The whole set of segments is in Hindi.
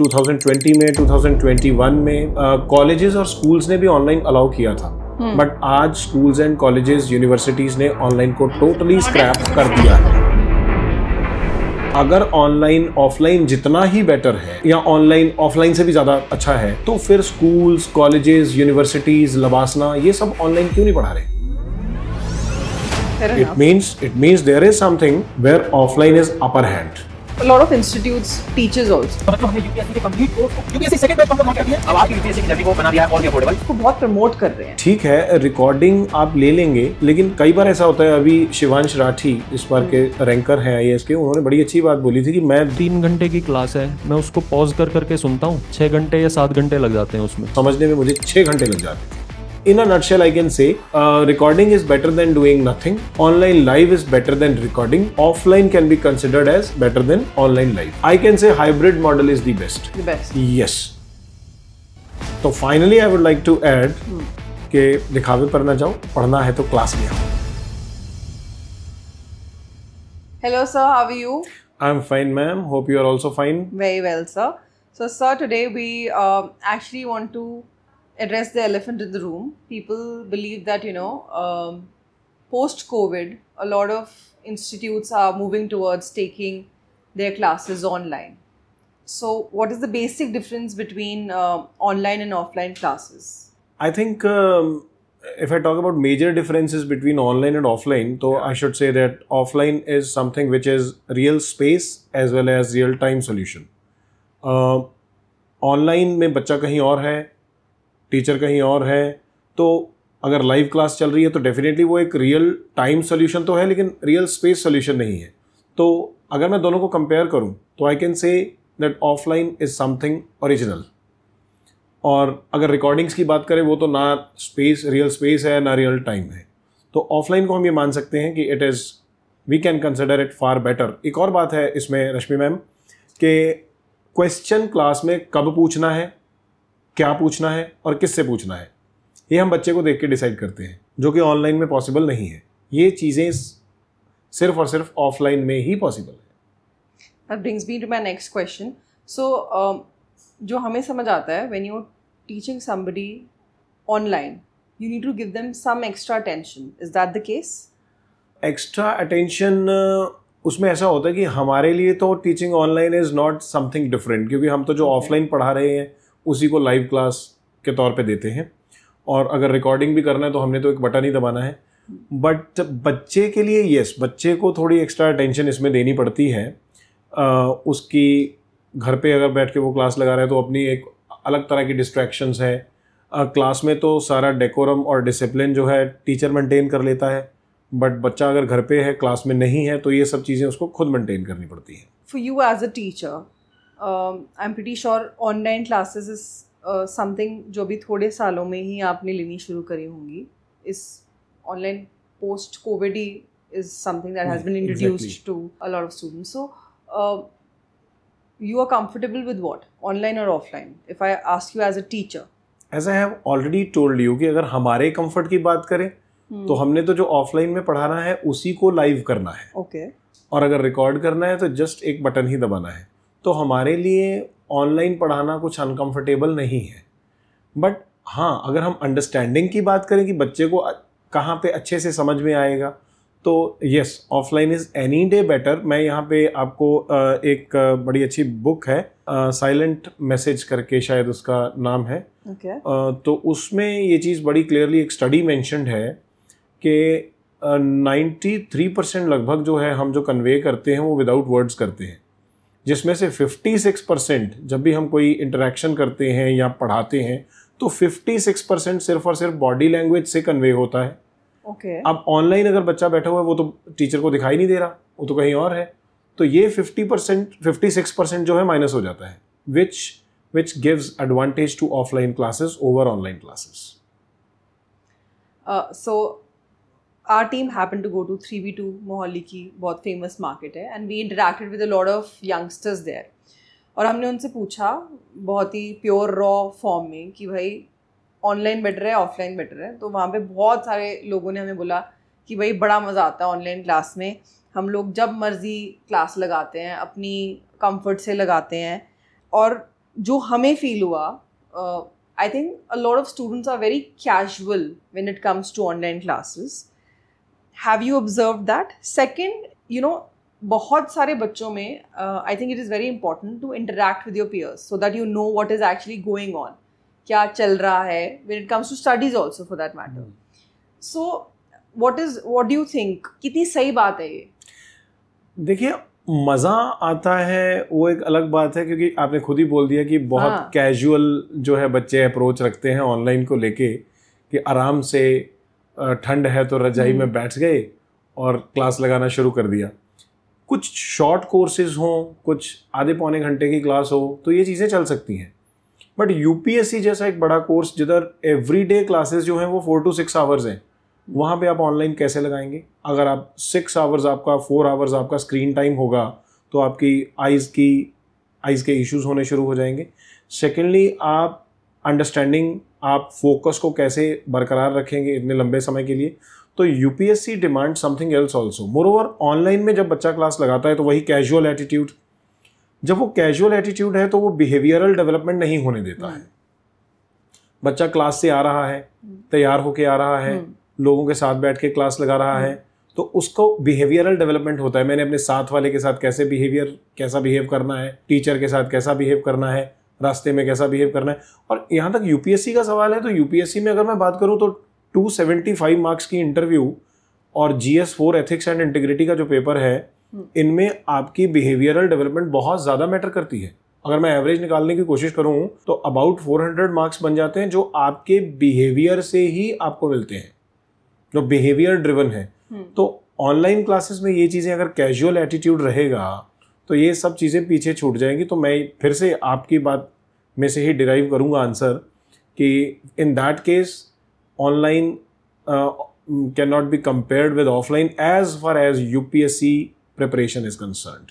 2020 में 2021 में कॉलेजेस uh, और स्कूल्स ने भी ऑनलाइन अलाउ किया था बट hmm. आज स्कूल्स एंड कॉलेजेस यूनिवर्सिटीज़ ने ऑनलाइन को टोटली स्क्रैप कर दिया है अगर ऑनलाइन ऑफलाइन जितना ही बेटर है या ऑनलाइन ऑफलाइन से भी ज़्यादा अच्छा है तो फिर स्कूल्स कॉलेजेस यूनिवर्सिटीज़ लबासना ये सब ऑनलाइन क्यों नहीं पढ़ा रहे it means it means there is something where offline is upper hand a lot of institutes teaches also मतलब हमने यूपीएससी के कंप्लीट कोर्स को यूपीएससी सेकंड बैच कंप्लीट दिया अब आपकी यूपीएससी की जर्नी को बना दिया और भी अफोर्डेबल इसको बहुत प्रमोट कर रहे हैं ठीक है रिकॉर्डिंग आप ले लेंगे लेकिन कई बार ऐसा होता है अभी शिवांश राठी इस बार के रैंकर हम्म। हैं आईएएस के उन्होंने बड़ी अच्छी बात बोली थी कि मैं तीन घंटे की क्लास है मैं उसको पॉज कर करके सुनता हूँ छह घंटे या सात घंटे लग जाते हैं उसमें समझने में मुझे छह घंटे लग जाते हैं in a nutshell, I can say uh, recording is better than doing nothing. Online live is better than recording. Offline can be considered as better than online live. I can say hybrid model is the best. The best. Yes. So finally, I would like to add hmm. कि दिखावे Hello, sir. How are you? I'm fine, ma'am. Hope you are also fine. Very well, sir. So, sir, today we uh, actually want to address the elephant in the room. People believe that, you know, um, post COVID, a lot of institutes are moving towards taking their classes online. So, what is the basic difference between uh, online and offline classes? I think um, if I talk about major differences between online and offline, though yeah. I should say that offline is something which is real space as well as real time solution. Uh, online, में बच्चा कहीं और है टीचर कहीं और है तो अगर लाइव क्लास चल रही है तो डेफिनेटली वो एक रियल टाइम सोल्यूशन तो है लेकिन रियल स्पेस सोल्यूशन नहीं है तो अगर मैं दोनों को कंपेयर करूँ तो I can say that offline is something original और अगर रिकॉर्डिंग्स की बात करें वो तो ना स्पेस रियल स्पेस है ना रियल टाइम है तो ऑफलाइन को हम ये मान सकते हैं कि it is we can consider it far better एक और बात है इसमें रश्मि मैम कि क्वेश्चन क्लास में कब पूछना है क्या पूछना है और किससे पूछना है ये हम बच्चे को देख के डिसाइड करते हैं जो कि ऑनलाइन में पॉसिबल नहीं है ये चीज़ें सिर्फ और सिर्फ ऑफलाइन में ही पॉसिबल है that brings me to my next question so जो हमें समझ आता है when you teaching somebody online you need to give them some extra attention is that the case extra attention उसमें ऐसा होता है कि हमारे लिए तो teaching online is not something different क्योंकि हम तो जो ऑफलाइन पढ़ा रहे हैं उसी को लाइव क्लास के तौर पे देते हैं और अगर रिकॉर्डिंग भी करना है तो हमने तो एक बटन ही दबाना है बट बच्चे के लिए यस बच्चे को थोड़ी एक्स्ट्रा अटेंशन इसमें देनी पड़ती है आ, उसकी घर पे अगर बैठ के वो क्लास लगा रहे हैं तो अपनी एक अलग तरह की डिस्ट्रैक्शंस है आ, क्लास में तो सारा डेकोरम और डिसिप्लिन जो है टीचर मेंटेन कर लेता है बट बच्चा अगर घर पे है क्लास में नहीं है तो ये सब चीज़ें उसको खुद मेंटेन करनी पड़ती हैं for you as a teacher I am pretty sure online classes is something जो भी थोड़े सालों में ही आपने लेनी शुरू करी होंगी इस ऑनलाइन पोस्ट कोविड ही is something that has been introduced to a lot of students so you are comfortable with what online और offline if I ask you as a teacher as I have already told you कि अगर हमारे comfort की बात करें hmm. तो हमने तो जो ऑफलाइन में पढ़ाना है उसी को लाइव करना है ओके okay. और अगर रिकॉर्ड करना है तो जस्ट एक बटन ही दबाना है तो हमारे लिए ऑनलाइन पढ़ाना कुछ अनकंफर्टेबल नहीं है बट हाँ अगर हम अंडरस्टैंडिंग की बात करें कि बच्चे को कहाँ पे अच्छे से समझ में आएगा तो yes offline is any day better मैं यहाँ पे आपको एक बड़ी अच्छी बुक है साइलेंट मैसेज करके शायद उसका नाम है okay. तो उसमें ये चीज़ बड़ी क्लियरली एक स्टडी मैंशनड है कि नाइन्टी थ्री परसेंट लगभग जो है हम जो कन्वे करते हैं वो विदाउट वर्ड्स करते हैं जिसमें से 56 परसेंट जब भी हम कोई इंटरेक्शन करते हैं या पढ़ाते हैं तो 56 परसेंट सिर्फ और सिर्फ बॉडी लैंग्वेज से कन्वे होता है ओके okay. अब ऑनलाइन अगर बच्चा बैठा हुआ है वो तो टीचर को दिखाई नहीं दे रहा वो तो कहीं और है तो ये 50 परसेंट फिफ्टी परसेंट जो है माइनस हो जाता है which which gives advantage to offline classes over online classes so our team happen to go to three B two Mohali की बहुत फेमस मार्केट है and we interacted with a lot of youngsters there और हमने उनसे पूछा बहुत ही प्योर रॉ फॉर्म में कि भाई ऑनलाइन बेटर है ऑफलाइन बेटर है तो वहाँ पे बहुत सारे लोगों ने हमें बोला कि भाई बड़ा मज़ा आता है ऑनलाइन क्लास में हम लोग जब मर्ज़ी क्लास लगाते हैं अपनी कंफर्ट से लगाते हैं और जो हमें फील हुआ I think a lot of students are very casual when it comes to online classes have you observe that second you know बहुत सारे बच्चों में I think it is very important to interact with your peers so that you know what is actually going on क्या चल रहा है when it comes to studies also for that matter so what is what do think कितनी सही बात है ये देखिए मज़ा आता है वो एक अलग बात है क्योंकि आपने खुद ही बोल दिया कि बहुत कैजुअल हाँ. जो है बच्चे अप्रोच रखते हैं ऑनलाइन को लेके कि आराम से ठंड है तो रजाई में हम्म। बैठ गए और क्लास लगाना शुरू कर दिया कुछ शॉर्ट कोर्सेज हों कुछ आधे पौने घंटे की क्लास हो तो ये चीज़ें चल सकती हैं बट यूपीएससी जैसा एक बड़ा कोर्स जिधर एवरीडे क्लासेस जो हैं वो फोर टू सिक्स आवर्स हैं वहाँ पे आप ऑनलाइन कैसे लगाएंगे अगर आप सिक्स आवर्स आपका फोर आवर्स आपका स्क्रीन टाइम होगा तो आपकी आइज़ की आइज़ के इश्यूज होने शुरू हो जाएंगे सेकेंडली आप अंडरस्टैंडिंग आप फोकस को कैसे बरकरार रखेंगे इतने लंबे समय के लिए तो UPSC demand something else also moreover online में जब बच्चा क्लास लगाता है तो वही कैजुअल एटीट्यूड जब वो कैजुअल एटीट्यूड है तो वो बिहेवियरल डेवलपमेंट नहीं होने देता है हम्म। बच्चा क्लास से आ रहा है तैयार होके आ रहा है हम्म। लोगों के साथ बैठ के क्लास लगा रहा है हम्म। तो उसको बिहेवियरल डेवलपमेंट होता है मैंने अपने साथ वाले के साथ कैसे बिहेवियर कैसा बिहेव करना है टीचर के साथ कैसा बिहेव करना है रास्ते में कैसा बिहेव करना है और यहाँ तक यूपीएससी का सवाल है तो यूपीएससी में अगर मैं बात करूँ तो 275 मार्क्स की इंटरव्यू और G S four ethics and integrity का जो पेपर है हम्म। इनमें आपकी बिहेवियरल डेवलपमेंट बहुत ज़्यादा मैटर करती है अगर मैं एवरेज निकालने की कोशिश करूँ तो अबाउट 400 मार्क्स बन जाते हैं जो आपके बिहेवियर से ही आपको मिलते हैं जो बिहेवियर ड्रिवन है हम्म। तो ऑनलाइन क्लासेस में ये चीज़ें अगर कैजुअल एटीट्यूड रहेगा तो ये सब चीज़ें पीछे छूट जाएंगी तो मैं फिर से आपकी बात में से ही डिराइव करूँगा आंसर कि in that case online can not be compared with offline as far as U P S C preparation is concern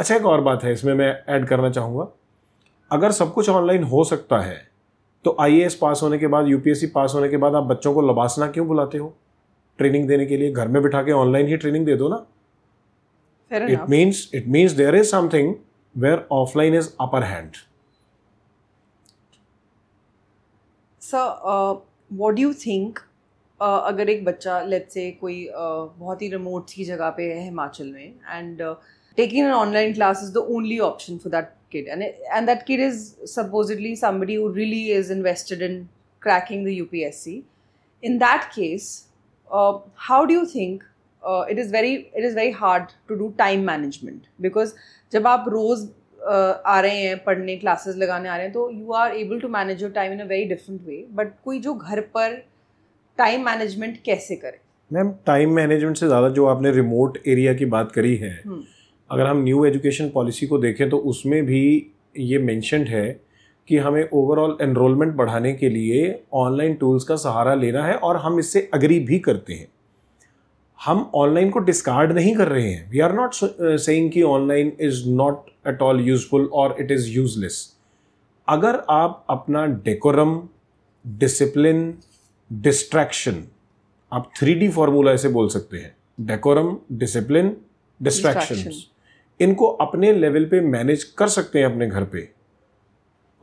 अच्छा एक और बात है इसमें मैं ऐड करना चाहूँगा अगर सब कुछ ऑनलाइन हो सकता है तो आई पास होने के बाद यू पास होने के बाद आप बच्चों को लबासना क्यों बुलाते हो ट्रेनिंग देने के लिए घर में बिठा के ऑनलाइन ही ट्रेनिंग दे दो ना It means it means there is something where offline is upper hand. So, uh, what do you think? Uh, अगर एक बच्चा लेट्स से कोई uh, बहुत ही रिमोट सी जगह पे है हिमाचल में and taking an online class is the only option for that kid and that kid is supposedly somebody who really is invested in cracking the UPSC in that case uh, how do you think it is very it is very hard to do time management because जब आप रोज़ uh, आ रहे हैं पढ़ने क्लासेस लगाने आ रहे हैं तो you are able to manage your time in a very different way but कोई जो घर पर टाइम मैनेजमेंट कैसे करे मैम टाइम मैनेजमेंट से ज़्यादा जो आपने रिमोट एरिया की बात करी है हुँ. हम्म। अगर हम न्यू एजुकेशन पॉलिसी को देखें तो उसमें भी ये मैंशनड है कि हमें ओवरऑल एनरोलमेंट बढ़ाने के लिए ऑनलाइन टूल्स का सहारा लेना है और हम इससे अग्री भी करते हैं हम ऑनलाइन को डिस्कार्ड नहीं कर रहे हैं वी आर नॉट सेइंग कि online is not at all useful और इट इज़ यूजलेस अगर आप अपना डेकोरम डिसिप्लिन डिस्ट्रैक्शन आप थ्री डी फॉर्मूला ऐसे बोल सकते हैं डेकोरम डिसिप्लिन डिस्ट्रैक्शन इनको अपने लेवल पे मैनेज कर सकते हैं अपने घर पे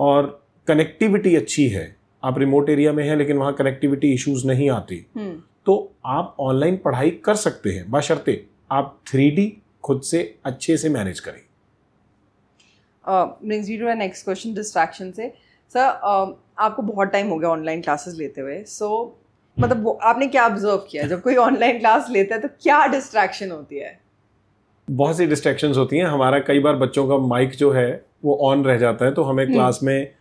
और कनेक्टिविटी अच्छी है आप रिमोट एरिया में हैं लेकिन वहाँ कनेक्टिविटी इश्यूज नहीं आती हम्म। तो आप ऑनलाइन पढ़ाई कर सकते हैं बशर्ते आप थ्री खुद से अच्छे से मैनेज करें brings you to my next question distraction से सर uh, आपको बहुत टाइम हो गया ऑनलाइन क्लासेस लेते हुए सो so, मतलब आपने क्या ऑब्जर्व किया जब कोई ऑनलाइन क्लास लेता है तो क्या डिस्ट्रैक्शन होती है बहुत सी डिस्ट्रैक्शन होती हैं हमारा कई बार बच्चों का माइक जो है वो ऑन रह जाता है तो हमें क्लास हम्म। में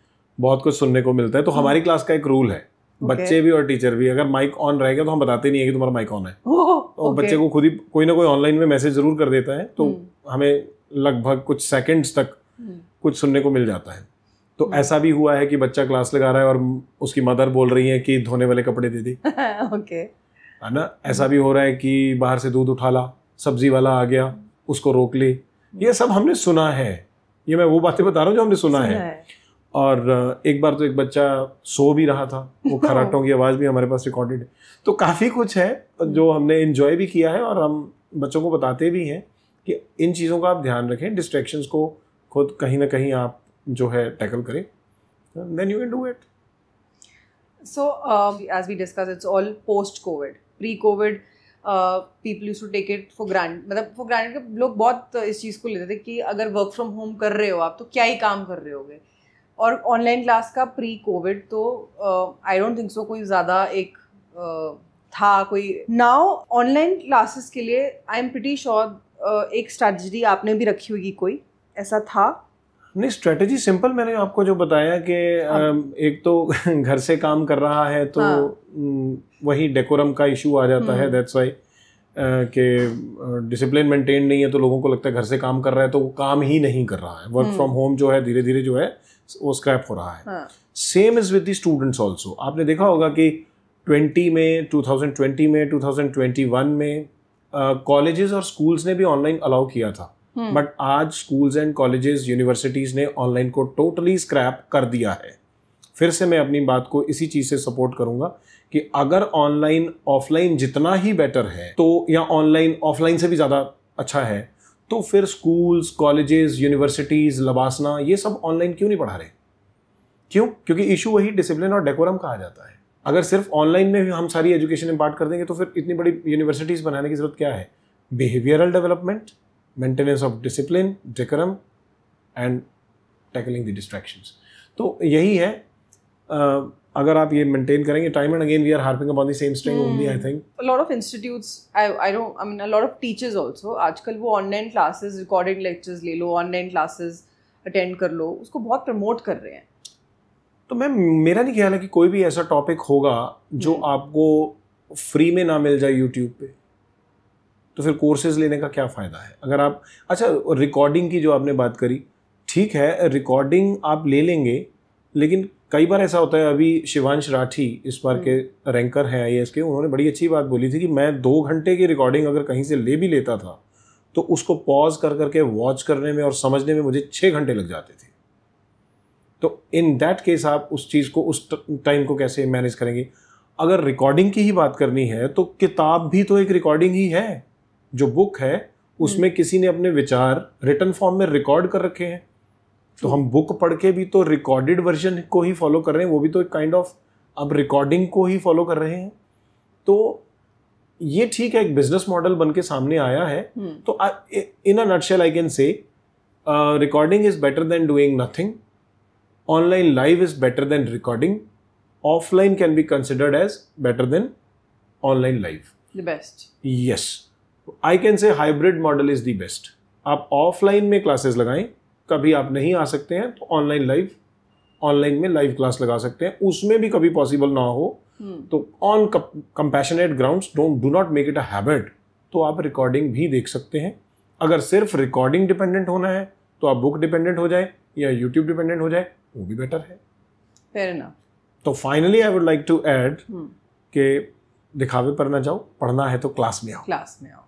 बहुत कुछ सुनने को मिलता है तो हम्म। हमारी क्लास का एक रूल है बच्चे भी और टीचर भी अगर माइक ऑन रहेगा तो हम बताते नहीं है कि तुम्हारा माइक ऑन है तो बच्चे को खुद ही कोई ना कोई ऑनलाइन में मैसेज जरूर कर देता है तो हम्म। हमें लगभग कुछ सेकंड्स तक हम्म। कुछ सुनने को मिल जाता है तो हम्म। ऐसा भी हुआ है कि बच्चा क्लास लगा रहा है और उसकी मदर बोल रही है कि धोने वाले कपड़े दे दी ओके है ना ऐसा भी हो रहा है कि बाहर से दूध उठा ला सब्जी वाला आ गया उसको रोक ले ये सब हमने सुना है ये मैं वो बातें बता रहा हूँ जो हमने सुना सुना है, है और एक बार तो एक बच्चा सो भी रहा था वो खराटों की आवाज़ भी हमारे पास रिकॉर्डेड है तो काफ़ी कुछ है जो हमने इन्जॉय भी किया है और हम बच्चों को बताते भी हैं कि इन चीज़ों का आप ध्यान रखें डिस्ट्रेक्शन को खुद कहीं ना कहीं आप जो है टैकल करें then you can do it So, um, as we discussed, it's all post COVID. Pre COVID, uh, people used to take it for granted. मतलब for granted लोग बहुत इस चीज़ को लेते थे कि अगर work from home कर रहे हो आप तो क्या ही काम कर रहे होगे और ऑनलाइन क्लास का प्री कोविड तो आई डोंट थिंक सो कोई ज़्यादा एक uh, था कोई नाउ ऑनलाइन क्लासेस के लिए आई एम प्रिटी श्योर एक स्ट्रेटजी आपने भी रखी होगी कोई ऐसा था नहीं स्ट्रेटजी सिंपल मैंने आपको जो बताया कि हाँ। um, एक तो घर से काम कर रहा है तो हाँ. वही डेकोरम का इशू आ जाता है दैट्स हम्म। वाई uh, कि डिसिप्लिन uh, मेंटेन नहीं है तो लोगों को लगता है घर से काम कर रहा है तो वो काम ही नहीं कर रहा है वर्क फ्रॉम होम जो है धीरे धीरे जो है वो स्क्रैप हो रहा है same is with students also आपने देखा होगा कि 20 में 2020 में 2021 में कॉलेजेस uh, और स्कूल्स ने भी ऑनलाइन अलाउ किया था बट हम्म। hmm. आज स्कूल्स एंड कॉलेजेस यूनिवर्सिटीज ने ऑनलाइन को टोटली स्क्रैप कर दिया है फिर से मैं अपनी बात को इसी चीज़ से सपोर्ट करूंगा कि अगर ऑनलाइन ऑफलाइन जितना ही बेटर है तो या ऑनलाइन ऑफलाइन से भी ज़्यादा अच्छा है तो फिर स्कूल्स कॉलेजेस यूनिवर्सिटीज़ लबासना ये सब ऑनलाइन क्यों नहीं पढ़ा रहे क्यों क्योंकि इशू वही डिसिप्लिन और डेकोरम का आ जाता है अगर सिर्फ ऑनलाइन में हम सारी एजुकेशन इम्पार्ट कर देंगे तो फिर इतनी बड़ी यूनिवर्सिटीज़ बनाने की ज़रूरत क्या है behavioural development maintenance of discipline decorum and tackling the distractions तो यही है अगर आप ये मेंटेन करेंगे time and again we are harping about the same string only I think a lot of institutes I I don't I mean a lot of teachers also आजकल वो ऑनलाइन क्लासेस रिकॉर्डेड लेक्चर्स ले लो ऑनलाइन क्लासेस अटेंड कर लो उसको बहुत प्रमोट कर रहे हैं तो मैम मेरा नहीं ख्याल है कि कोई भी ऐसा टॉपिक होगा जो hmm. आपको फ्री में ना मिल जाए यूट्यूब पे तो फिर कोर्सेज लेने का क्या फ़ायदा है अगर आप अच्छा रिकॉर्डिंग की जो आपने बात करी ठीक है रिकॉर्डिंग आप ले लेंगे लेकिन कई बार ऐसा होता है अभी शिवांश राठी इस बार के हम्म। रैंकर हैं आई के उन्होंने बड़ी अच्छी बात बोली थी कि मैं दो घंटे की रिकॉर्डिंग अगर कहीं से ले भी लेता था तो उसको पॉज कर करके वॉच करने में और समझने में मुझे छः घंटे लग जाते थे तो इन दैट केस आप उस चीज़ को उस टाइम को कैसे मैनेज करेंगे अगर रिकॉर्डिंग की ही बात करनी है तो किताब भी तो एक रिकॉर्डिंग ही है जो बुक है उसमें हम्म। किसी ने अपने विचार रिटर्न फॉर्म में रिकॉर्ड कर रखे हैं तो हम बुक पढ़ के भी तो रिकॉर्डेड वर्जन को ही फॉलो कर रहे हैं वो भी तो एक काइंड ऑफ अब रिकॉर्डिंग को ही फॉलो कर रहे हैं तो ये ठीक है एक बिजनेस मॉडल बन के सामने आया है हम्म। तो in a nutshell I can say recording is better than doing nothing online live is better than recording offline can be considered as better than online live the best yes I can say hybrid model is the best आप ऑफलाइन में क्लासेस लगाएं कभी आप नहीं आ सकते हैं तो ऑनलाइन लाइव ऑनलाइन में लाइव क्लास लगा सकते हैं उसमें भी कभी पॉसिबल ना हो हम्म। तो on compassionate grounds don't do not make it a habit तो आप रिकॉर्डिंग भी देख सकते हैं अगर सिर्फ रिकॉर्डिंग डिपेंडेंट होना है तो आप बुक डिपेंडेंट हो जाए या यूट्यूब डिपेंडेंट हो जाए वो भी बेटर है फेयर तो finally I would like to add के दिखावे पर ना जाओ पढ़ना है तो क्लास में आओ क्लास में आओ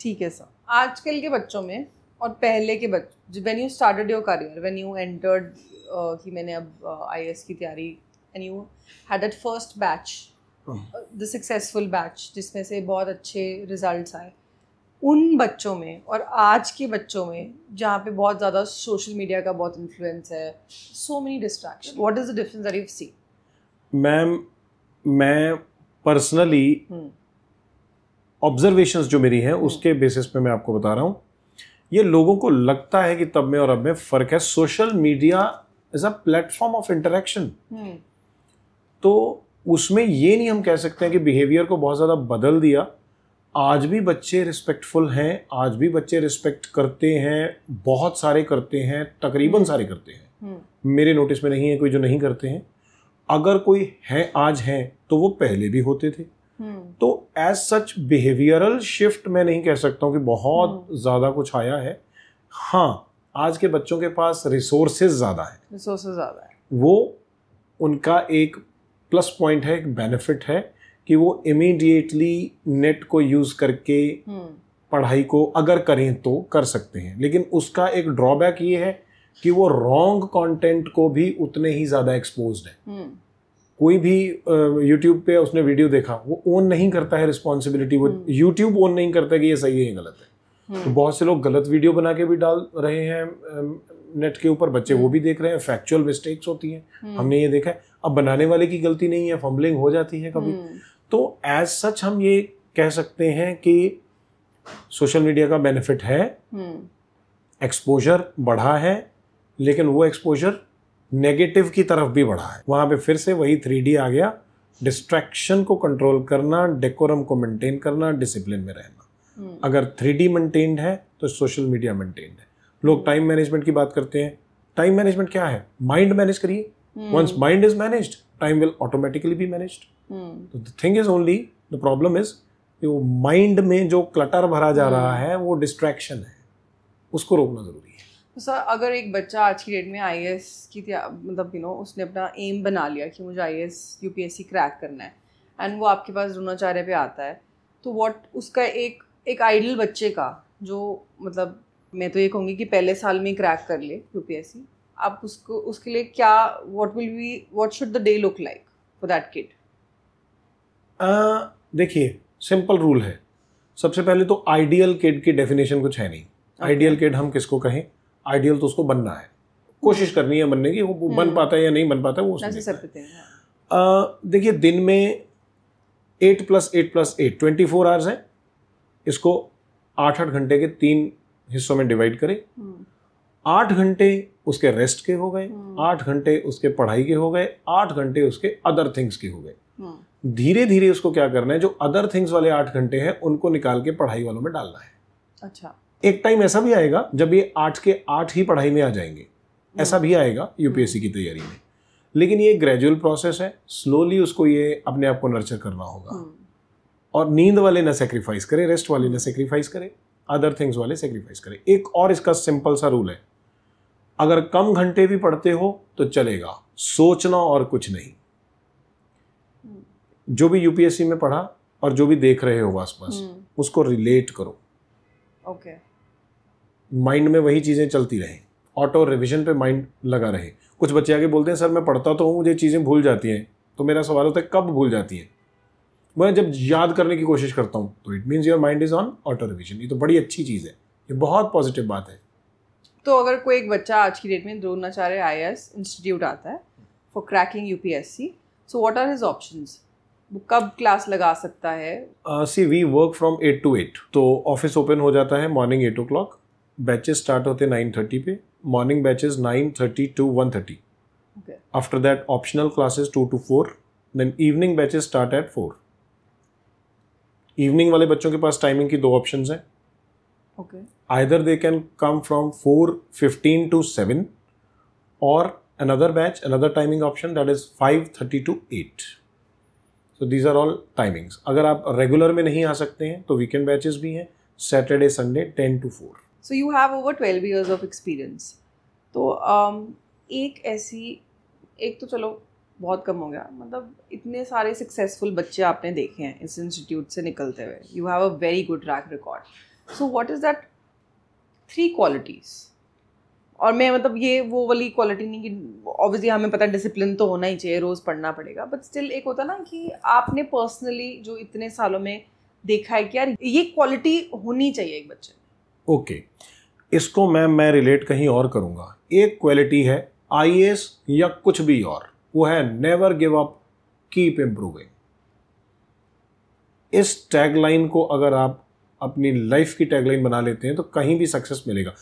ठीक है सर आजकल के बच्चों में और पहले के बच्चे when you started your career when you entered कि मैंने अब आई uh, की तैयारी and you had that first batch the successful batch जिसमें से बहुत अच्छे रिजल्ट आए उन बच्चों में और आज के बच्चों में जहाँ पे बहुत ज़्यादा सोशल मीडिया का बहुत इन्फ्लुएंस है so many distraction what is the difference that you see ma'am मैं पर्सनली ऑब्जर्वेशंस hmm. जो मेरी हैं hmm. उसके बेसिस पे मैं आपको बता रहा हूँ ये लोगों को लगता है कि तब में और अब में फ़र्क है social media is a platform of interaction तो उसमें ये नहीं हम कह सकते हैं कि बिहेवियर को बहुत ज़्यादा बदल दिया आज भी बच्चे रिस्पेक्टफुल हैं आज भी बच्चे रिस्पेक्ट करते हैं बहुत सारे करते हैं तकरीबन हम्म। सारे करते हैं हम्म। मेरे नोटिस में नहीं है कोई जो नहीं करते हैं अगर कोई है आज हैं तो वो पहले भी होते थे हम्म। तो एज सच बिहेवियरल शिफ्ट मैं नहीं कह सकता हूँ कि बहुत हम्म। ज़्यादा कुछ आया है हाँ आज के बच्चों के पास रिसोर्सेज ज़्यादा है रिसोर्सेज ज़्यादा है वो उनका एक प्लस पॉइंट है एक बेनिफिट है कि वो इमीडिएटली नेट को यूज़ करके हम्म। पढ़ाई को अगर करें तो कर सकते हैं लेकिन उसका एक ड्रॉबैक ये है कि वो रॉन्ग कंटेंट को भी उतने ही ज़्यादा एक्सपोज है कोई भी यूट्यूब पे उसने वीडियो देखा वो ओन नहीं करता है रिस्पॉन्सिबिलिटी वो यूट्यूब हम्म। ओन नहीं करता कि ये सही है ये गलत है हम्म। तो बहुत से लोग गलत वीडियो बना के भी डाल रहे हैं नेट के ऊपर बच्चे वो हम्म। भी देख रहे हैं फैक्चुअल मिस्टेक्स होती हैं हमने ये देखा है अब बनाने वाले की गलती नहीं है फम्बलिंग हो जाती है कभी तो एज सच हम ये कह सकते हैं कि सोशल मीडिया का बेनिफिट है एक्सपोजर बढ़ा है लेकिन वो एक्सपोजर नेगेटिव की तरफ भी बढ़ा है वहाँ पे फिर से वही थ्री आ गया डिस्ट्रैक्शन को कंट्रोल करना डेकोरम को मेंटेन करना डिसिप्लिन में रहना हम्म। अगर थ्री डी मेंटेन्ड है तो सोशल मीडिया मेंटेन्ड है लोग टाइम मैनेजमेंट की बात करते हैं टाइम मैनेजमेंट क्या है माइंड मैनेज करिए once mind is manage time will automatically भी manage hmm. so the thing is only the वो माइंड में जो क्लटर भरा जा हम्म। रहा है वो डिस्ट्रैक्शन है उसको रोकना जरूरी है तो सर अगर एक बच्चा आज की डेट में आई की मतलब यू नो उसने अपना एम बना लिया कि मुझे I S U P S C crack करना है एंड वो आपके पास द्रोणाचार्य पे आता है तो वॉट उसका एक एक आइडल बच्चे का जो मतलब मैं तो ये कहूँगी कि पहले साल में क्रैक कर ले यू पी एस सी आप उसको उसके लिए क्या what will be what should the day look like for that kid देखिए सिंपल रूल है सबसे पहले तो आइडियल किड की डेफिनेशन कुछ है नहीं आइडियल okay. किड हम किसको कहें आइडियल तो उसको बनना है कोशिश करनी है बनने की वो हम्म। बन पाता है या नहीं बन पाता है वो उसमें हाँ। देखिए दिन में eight plus eight plus eight twenty four hours है इसको आठ आठ घंटे के तीन हिस्सों में डिवाइड करें हम्म। आठ घंटे उसके रेस्ट के हो गए हम्म। आठ घंटे उसके पढ़ाई के हो गए आठ घंटे उसके अदर थिंग्स के हो गए धीरे धीरे उसको क्या करना है जो अदर थिंग्स वाले आठ घंटे हैं उनको निकाल के पढ़ाई वालों में डालना है अच्छा एक टाइम ऐसा भी आएगा जब ये आठ के आठ ही पढ़ाई में आ जाएंगे ऐसा भी आएगा यूपीएससी की तैयारी में लेकिन ये ग्रेजुअल प्रोसेस है स्लोली उसको ये अपने आप को नर्चर करना होगा हम्म। और नींद वाले ना सेक्रीफाइस करें रेस्ट वाले ना सेक्रीफाइस करें अदर थिंग्स वाले सेक्रीफाइस करें एक और इसका सिंपल सा रूल है अगर कम घंटे भी पढ़ते हो तो चलेगा सोचना और कुछ नहीं हम्म। जो भी यूपीएससी में पढ़ा और जो भी देख रहे हो आसपास हम्म। उसको रिलेट करो ओके okay. माइंड में वही चीज़ें चलती रहें ऑटो रिविजन पे माइंड लगा रहे कुछ बच्चे आगे बोलते हैं सर मैं पढ़ता तो हूँ मुझे चीज़ें भूल जाती हैं तो मेरा सवाल होता है कब भूल जाती हैं मैं जब याद करने की कोशिश करता हूँ तो it means your mind is on auto revision ये तो बड़ी अच्छी चीज़ है ये बहुत पॉजिटिव बात है तो अगर कोई एक बच्चा आज की डेट में द्रोणाचार्य आई इंस्टीट्यूट आता है for cracking you so what are his option वो कब क्लास लगा सकता है see we work from eight to eight तो ऑफिस ओपन हो जाता है morning eight o'clock batches start होते नाइन थर्टी पे morning batches nine thirty to one thirty after that optional classes two to four then evening batches start at four evening वाले बच्चों के पास टाइमिंग की दो ऑप्शन हैं either they can come from four fifteen to seven और another batch another timing option that is five thirty to eight so these are all timings अगर आप रेगुलर में नहीं आ सकते हैं तो वीकेंड बैचेज भी हैं Saturday Sunday ten to four so you have over twelve years of experience तो um, एक ऐसी एक तो चलो बहुत कम हो गया मतलब इतने सारे सक्सेसफुल बच्चे आपने देखे हैं इस इंस्टीट्यूट से निकलते हुए you have a very good track record so what is that three qualities और मैं मतलब ये वो वाली क्वालिटी नहीं कि ऑब्वियसली हमें पता है डिसिप्लिन तो होना ही चाहिए रोज़ पढ़ना पड़ेगा बट स्टिल एक होता ना कि आपने पर्सनली जो इतने सालों में देखा है कि यार ये क्वालिटी होनी चाहिए एक बच्चे में ओके इसको मैम मैं रिलेट कहीं और करूँगा एक क्वालिटी है आई या कुछ भी और वो है never give up keep improving इस टैगलाइन को अगर आप अपनी लाइफ की टैगलाइन बना लेते हैं तो कहीं भी सक्सेस मिलेगा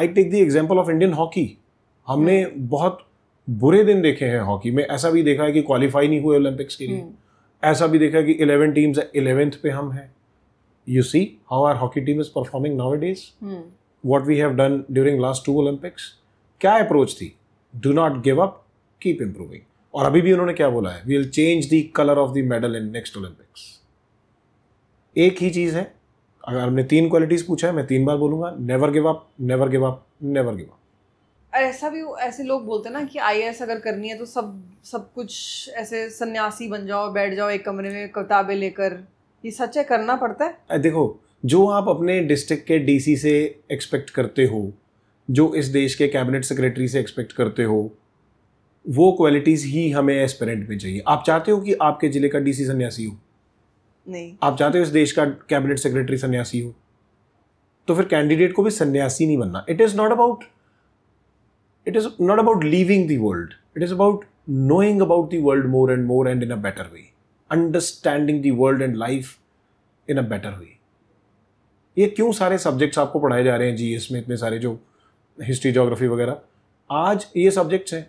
I take the example of Indian hockey हमने हम्म। बहुत बुरे दिन देखे हैं हॉकी में ऐसा भी देखा है कि क्वालिफाई नहीं हुए ओलंपिक्स के लिए हम्म। ऐसा भी देखा है कि इलेवन टीम्स इलेवेंथ पे हम हैं you see how our hockey team is performing nowadays hmm. what we have done during last two olympics क्या अप्रोच थी do not give up keep improving और अभी भी उन्होंने क्या बोला है we'll change the colour of the medal in next Olympics एक ही चीज़ है अगर हमने तीन क्वालिटीज पूछा है मैं तीन बार बोलूंगा never give up never give up never give up ऐसा भी ऐसे लोग बोलते हैं ना कि आई अगर करनी है तो सब सब कुछ ऐसे सन्यासी बन जाओ बैठ जाओ एक कमरे में किताबें लेकर ये सच्चे करना पड़ता है देखो जो आप अपने डिस्ट्रिक्ट के डीसी से एक्सपेक्ट करते हो जो इस देश के कैबिनेट सेक्रेटरी से एक्सपेक्ट करते हो वो क्वालिटीज़ ही हमें एस्पिरेंट में चाहिए आप चाहते हो कि आपके ज़िले का डीसी सन्यासी हो नहीं आप चाहते हो इस देश का कैबिनेट सेक्रेटरी सन्यासी हो तो फिर कैंडिडेट को भी सन्यासी नहीं बनना it is not about it is not about living the world it is about knowing about the world more and more and in a better way understanding the world and life in a better way ये क्यों सारे सब्जेक्ट्स आपको पढ़ाए जा रहे हैं जी में इतने सारे जो हिस्ट्री जोग्राफी वगैरह आज ये सब्जेक्ट्स हैं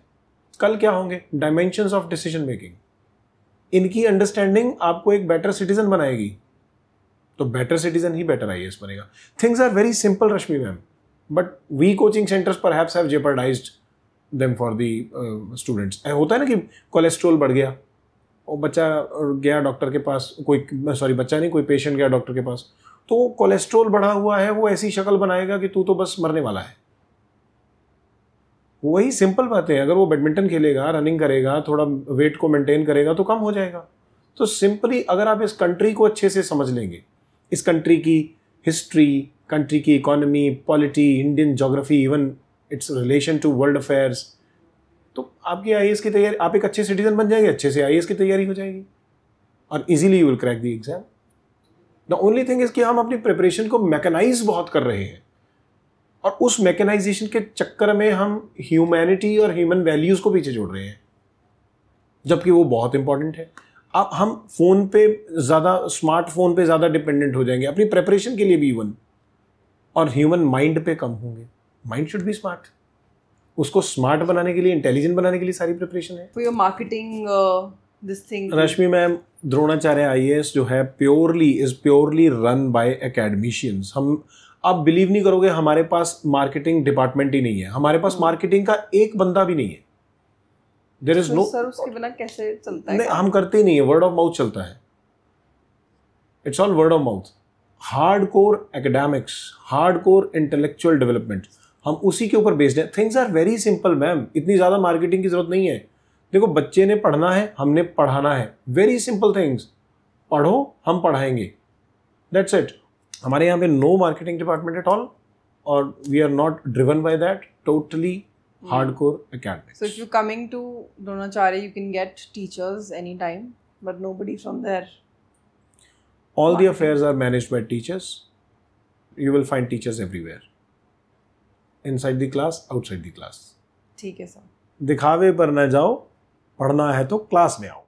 कल क्या होंगे डायमेंशन ऑफ डिसीजन मेकिंग इनकी अंडरस्टैंडिंग आपको एक बेटर सिटीजन बनाएगी तो बेटर सिटीजन ही बेटर आई बनेगा things are very simple Rashmi ma'am but we coaching centres पर have jeopardised them for the students होता है ना कि कोलेस्ट्रोल बढ़ गया और बच्चा गया डॉक्टर के पास कोई सॉरी बच्चा नहीं कोई पेशेंट गया डॉक्टर के पास तो कोलेस्ट्रोल बढ़ा हुआ है वो ऐसी शक्ल बनाएगा कि तू तो बस मरने वाला है वही सिंपल बातें अगर वो बैडमिंटन खेलेगा रनिंग करेगा थोड़ा वेट को मेंटेन करेगा तो कम हो जाएगा तो सिंपली अगर आप इस कंट्री को अच्छे से समझ लेंगे इस कंट्री की हिस्ट्री कंट्री की economy polity Indian geography even its relation to world affairs तो आपकी आई की तैयारी आप एक अच्छे सिटीजन बन जाएंगे अच्छे से आई की तैयारी हो जाएगी और easily you will crack the exam the only thing is कि हम अपनी प्रिपरेशन को मैकेनाइज बहुत कर रहे हैं और उस मैकेनाइजेशन के चक्कर में हम ह्यूमैनिटी और ह्यूमन वैल्यूज़ को पीछे जोड़ रहे हैं जबकि वो बहुत इंपॉर्टेंट है अब हम फ़ोन पे ज़्यादा स्मार्टफोन पे ज़्यादा डिपेंडेंट हो जाएंगे अपनी प्रेपरेशन के लिए भी इवन और ह्यूमन माइंड पे कम होंगे माइंड शुड बी स्मार्ट उसको स्मार्ट बनाने के लिए इंटेलिजेंट बनाने के लिए सारी प्रिपरेशन है for your marketing this thing Rashmi ma'am Dronacharya IAS जो है purely is purely run by academicians हम आप बिलीव नहीं करोगे हमारे पास मार्केटिंग डिपार्टमेंट ही नहीं है हमारे पास मार्केटिंग hmm. का एक बंदा भी नहीं है देर इज नो सर उसके बिना कैसे चलता है नहीं हम करते ही नहीं है वर्ड ऑफ माउथ चलता है it's all word of mouth hard core academics hard core intellectual development हम उसी के ऊपर बेस्ड हैं things are very simple ma'am इतनी ज़्यादा मार्केटिंग की जरूरत नहीं है देखो बच्चे ने पढ़ना है हमने पढ़ाना है वेरी सिंपल थिंग्स पढ़ो हम पढ़ाएंगे दैट्स इट हमारे यहाँ पे no marketing department at all और we are not driven by that totally hard core academy so if you coming to Dronacharya you can get teachers any time but no from there all the affairs are manage by teachers you will find teachers everywhere inside the class outside the class ठीक है सर दिखावे पर ना जाओ पढ़ना है तो क्लास में आओ